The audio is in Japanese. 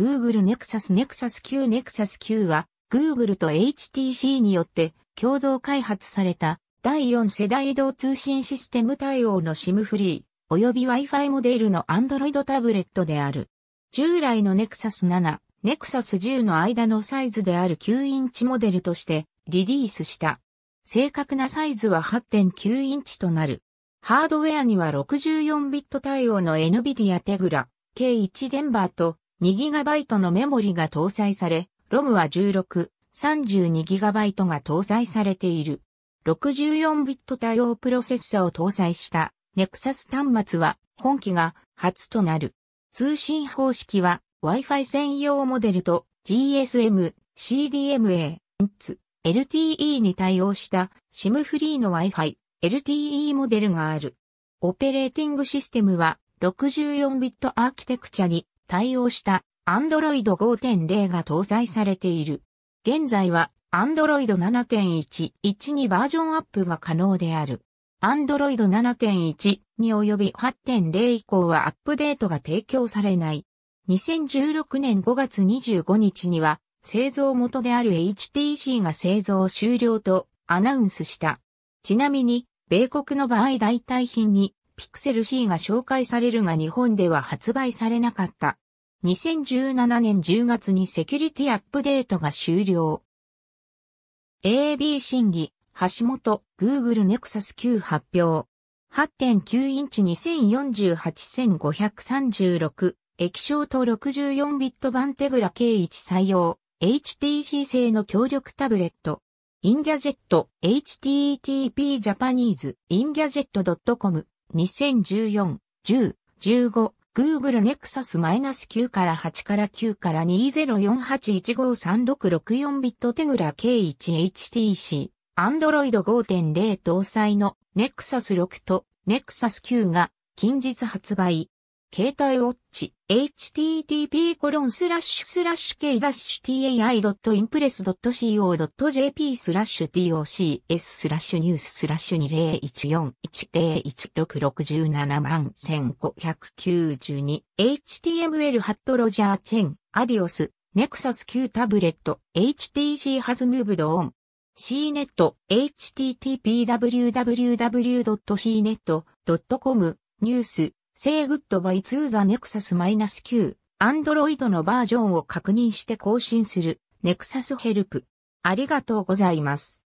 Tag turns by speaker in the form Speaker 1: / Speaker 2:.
Speaker 1: Google Nexus Nexus 9 Nexus 9は Google と HTC によって共同開発された第4世代移動通信システム対応の SIM フリー及び Wi-Fi モデルの Android タブレットである。従来の Nexus 7、Nexus 10の間のサイズである9インチモデルとしてリリースした。正確なサイズは8.9インチとなる。ハードウェアには64ビット対応の NVIDIA Tegra K1 デンバーと 2GB のメモリが搭載され、ROM は16、32GB が搭載されている。64 b i t 対応プロセッサを搭載した Nexus 端末は本機が初となる。通信方式は Wi-Fi 専用モデルと GSM、CDMA、NTS、LTE に対応した SIM フリーの Wi-Fi、LTE モデルがある。オペレーティングシステムは64 b i t アーキテクチャに対応した Android 5.0が搭載されている。現在は Android 7 1 1にバージョンアップが可能である。Android 7.1に及び8.0以降はアップデートが提供されない。2016年5月25日には製造元である HTC が製造終了とアナウンスした。ちなみに、米国の場合代替品にピクセル C が紹介されるが日本では発売されなかった。2017年10月にセキュリティアップデートが終了。AB 審議、橋本、Google Nexus 9発表。8.9インチ2 0 4 8 5 3 6液晶と64ビット版テグラ K1 採用、HTC 製の協力タブレット。インギャジェット、http japanese, ingadget.com 2014、10、15、Google Nexus-9 から8から9から2048153664ビットテグラ K1HTC、Android 5.0搭載の Nexus 6と Nexus 9が近日発売。携帯ウォッチ、http://k-tai.impress.co.jp スラッシュ docs スラッシュニューススラッシュ2014101667万1592 html ハットロジャーチェン、アディオス、ネクサス Q タブレット、htg ハズムーブドオン。cnet, http://www.cnet.com ニュース say goodbye to the Nexus 9、Android のバージョンを確認して更新する、Nexus Help。ありがとうございます。